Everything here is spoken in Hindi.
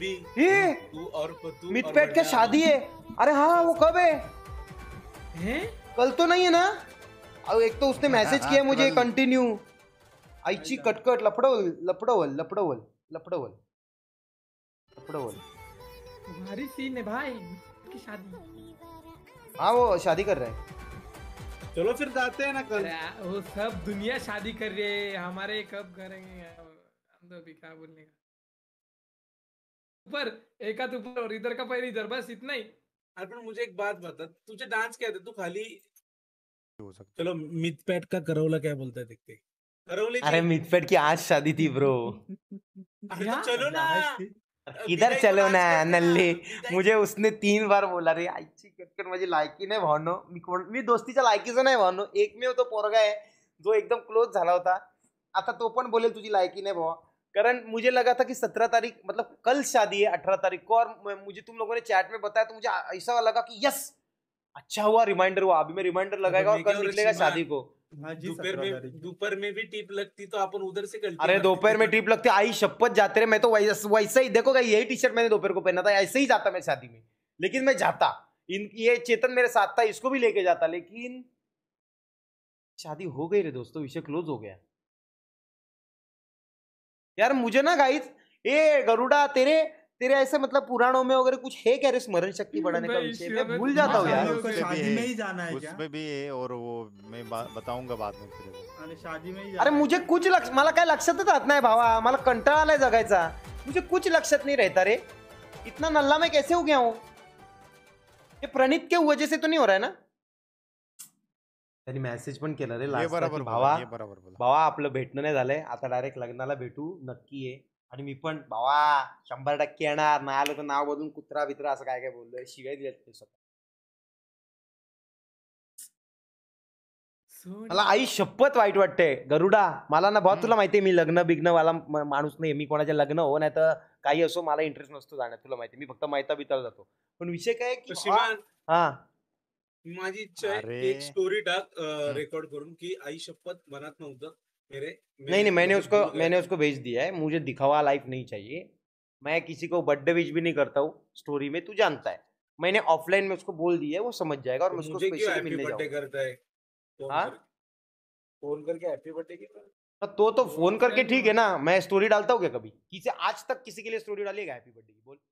मित पेट का शादी है अरे हाँ वो कब है हैं कल तो नहीं है ना और एक तो उसने हाँ, मैसेज हाँ, किया मुझे कंटिन्यू आईची अच्छा। कटकट लपड़ो लपड़ो लपड़ो वल वल लपड़ो वल लपड़ो वल भारी सीन है भाई की शादी हाँ वो शादी कर रहा है चलो फिर जाते हैं ना कल वो सब दुनिया शादी कर रही है हमारे कब करेंगे हम तो बेकार बोलने का ऊपर एकात ऊपर और इधर का पैर इधर बस इतना ही अर्पण मुझे एक बात बता तुझे डांस क्या था तू खाली हो सकता चलो मिथपैट का करौला क्या बोलता है देखते करौले अरे मिथपैट की आज शादी थी ब्रो तो चलो ना इधर चलो ना नल्ले मुझे उसने तीन बार बोला रे आईची कटकट माझी लायकी नाही भावनो मी कोण मी दोस्तीच्या लायकीचं नाही भावनो एकमेव तो पोरगा आहे जो एकदम क्लोज झाला होता आता तो पण बोलेल तुझी लायकी नाही भावा करण मुझे लगा था कि सत्रह तारीख मतलब कल शादी है अठारह तारीख को और मुझे तुम लोगों ने चैट में बताया तो मुझे ऐसा लगा कि यस अच्छा हुआ रिमाइंडर हुआ अभी मैं रिमाइंडर लगाएगा और कल निकलेगा शादी को हाँ दोपहर में दोपहर में भी टिप लगती तो अपन उधर से कर अरे दोपहर में टिप लगती आई शपथ जाते रहे मैं तो वैसा वैसा ही देखो यही टी शर्ट मैंने दोपहर को पहना था ऐसे ही जाता मैं शादी में लेकिन मैं जाता इन ये चेतन मेरे साथ था इसको भी लेके जाता लेकिन शादी हो गई रे दोस्तों विषय क्लोज हो गया यार मुझे ना गाइस ए गरुड़ा तेरे तेरे ऐसे मतलब पुराणों में वगैरह कुछ है क्या स्मरण शक्ति बढ़ाने का विषय मैं भूल जाता हूँ यार शादी में ही जाना है उसमें भी है और वो मैं बताऊंगा बाद में फिर अरे शादी में ही अरे मुझे कुछ लक्ष मला काय लक्षातच राहत नाही भावा मला कंटाला है जगायचा मुझे कुछ लक्ष्य नहीं रहता रे इतना नल्ला में कैसे हो गया हूँ ये प्रणीत के वजह से तो नहीं हो रहा है ना त्यांनी मेसेज पण केला रे भावा आपलं भेटणं नाही झालंय आता डायरेक्ट लग्नाला भेटू नक्की आहे आणि मी पण भावा शंभर टक्के येणार नाही आलं तर नाव बदलून कुत्रा बित्रा असं काय काय बोललोय शिवाय दिले मला आई शपथ वाईट वाटते गरुडा मला ना भाऊ तुला माहितीये मी लग्न बिग्न वाला माणूस नाही मी कोणाचे लग्न हो नाही तर काही असो मला इंटरेस्ट नसतो जाण्यात तुला माहिती मी फक्त माहिती बिताला जातो पण विषय काय की हा माझी इच्छा आहे एक स्टोरी टाक रेकॉर्ड करून की आई शपथ मनात नव्हतं मेरे नहीं नहीं मैंने उसको मैंने उसको भेज दिया है मुझे दिखावा लाइफ नहीं चाहिए मैं किसी को बर्थडे विश भी नहीं करता हूँ स्टोरी में तू जानता है मैंने ऑफलाइन में उसको बोल दिया है वो समझ जाएगा और तो मुझे क्यों हैप्पी बर्थडे करता है फोन हाँ? फोन करके हैप्पी बर्थडे तो तो, तो तो फोन करके ठीक है ना मैं स्टोरी डालता हूँ क्या कभी किसी आज तक किसी के लिए स्टोरी डाली है हैप्पी बर्थडे की बोल